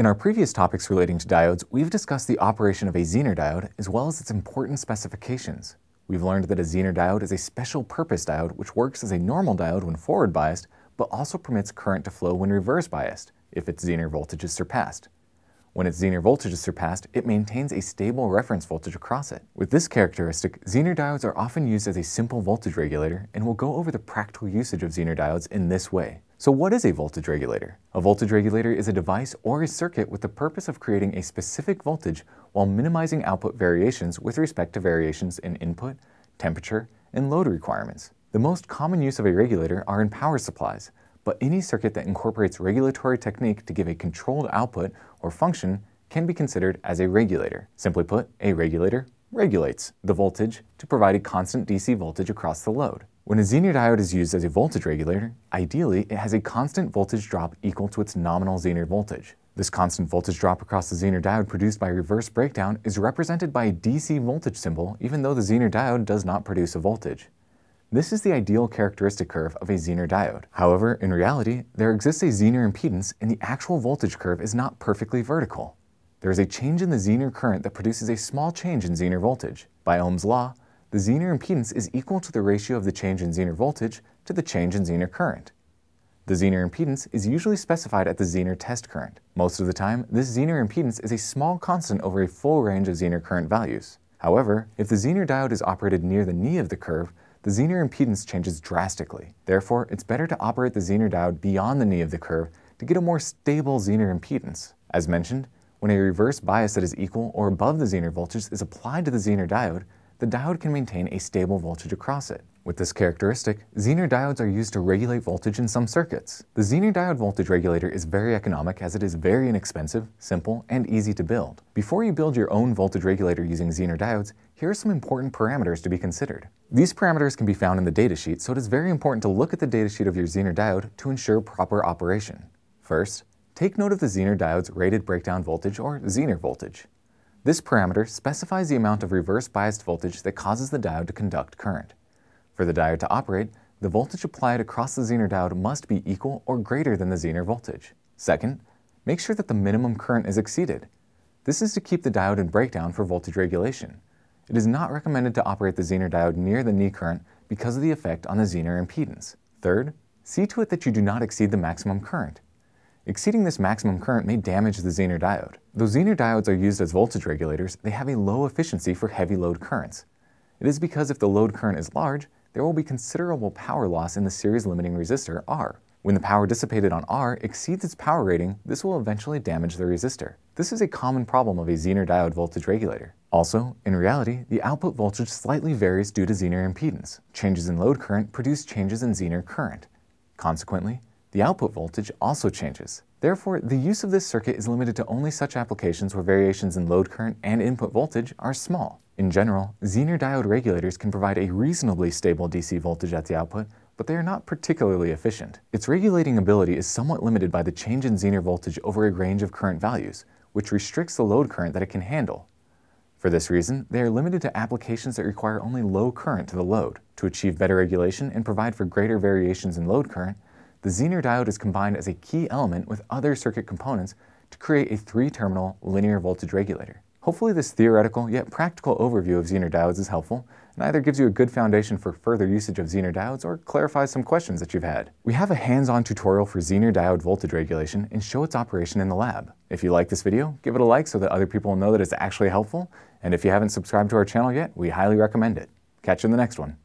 In our previous topics relating to diodes, we've discussed the operation of a Zener diode as well as its important specifications. We've learned that a Zener diode is a special purpose diode which works as a normal diode when forward biased, but also permits current to flow when reverse biased, if its Zener voltage is surpassed. When its Zener voltage is surpassed, it maintains a stable reference voltage across it. With this characteristic, Zener diodes are often used as a simple voltage regulator, and we'll go over the practical usage of Zener diodes in this way. So what is a voltage regulator? A voltage regulator is a device or a circuit with the purpose of creating a specific voltage while minimizing output variations with respect to variations in input, temperature, and load requirements. The most common use of a regulator are in power supplies, but any circuit that incorporates regulatory technique to give a controlled output or function can be considered as a regulator. Simply put, a regulator regulates the voltage to provide a constant DC voltage across the load. When a Zener diode is used as a voltage regulator, ideally it has a constant voltage drop equal to its nominal Zener voltage. This constant voltage drop across the Zener diode produced by reverse breakdown is represented by a DC voltage symbol even though the Zener diode does not produce a voltage. This is the ideal characteristic curve of a Zener diode. However, in reality, there exists a Zener impedance and the actual voltage curve is not perfectly vertical. There is a change in the Zener current that produces a small change in Zener voltage. By Ohm's law, the Zener impedance is equal to the ratio of the change in Zener voltage to the change in Zener current. The Zener impedance is usually specified at the Zener test current. Most of the time, this Zener impedance is a small constant over a full range of Zener current values. However, if the Zener diode is operated near the knee of the curve, the Zener impedance changes drastically. Therefore, it's better to operate the Zener diode beyond the knee of the curve to get a more stable Zener impedance. As mentioned, when a reverse bias that is equal or above the Zener voltage is applied to the Zener diode, the diode can maintain a stable voltage across it. With this characteristic, Zener diodes are used to regulate voltage in some circuits. The Zener diode voltage regulator is very economic as it is very inexpensive, simple, and easy to build. Before you build your own voltage regulator using Zener diodes, here are some important parameters to be considered. These parameters can be found in the datasheet, so it is very important to look at the datasheet of your Zener diode to ensure proper operation. First, take note of the Zener diode's rated breakdown voltage or Zener voltage. This parameter specifies the amount of reverse biased voltage that causes the diode to conduct current. For the diode to operate, the voltage applied across the Zener diode must be equal or greater than the Zener voltage. Second, make sure that the minimum current is exceeded. This is to keep the diode in breakdown for voltage regulation. It is not recommended to operate the Zener diode near the knee current because of the effect on the Zener impedance. Third, see to it that you do not exceed the maximum current. Exceeding this maximum current may damage the Zener diode. Though Zener diodes are used as voltage regulators, they have a low efficiency for heavy load currents. It is because if the load current is large, there will be considerable power loss in the series limiting resistor R. When the power dissipated on R exceeds its power rating, this will eventually damage the resistor. This is a common problem of a Zener diode voltage regulator. Also, in reality, the output voltage slightly varies due to Zener impedance. Changes in load current produce changes in Zener current. Consequently, the output voltage also changes. Therefore, the use of this circuit is limited to only such applications where variations in load current and input voltage are small. In general, Zener diode regulators can provide a reasonably stable DC voltage at the output, but they are not particularly efficient. Its regulating ability is somewhat limited by the change in Zener voltage over a range of current values, which restricts the load current that it can handle. For this reason, they are limited to applications that require only low current to the load. To achieve better regulation and provide for greater variations in load current, the Zener diode is combined as a key element with other circuit components to create a three-terminal linear voltage regulator. Hopefully this theoretical yet practical overview of Zener diodes is helpful and either gives you a good foundation for further usage of Zener diodes or clarifies some questions that you've had. We have a hands-on tutorial for Zener diode voltage regulation and show its operation in the lab. If you like this video, give it a like so that other people will know that it's actually helpful, and if you haven't subscribed to our channel yet, we highly recommend it. Catch you in the next one.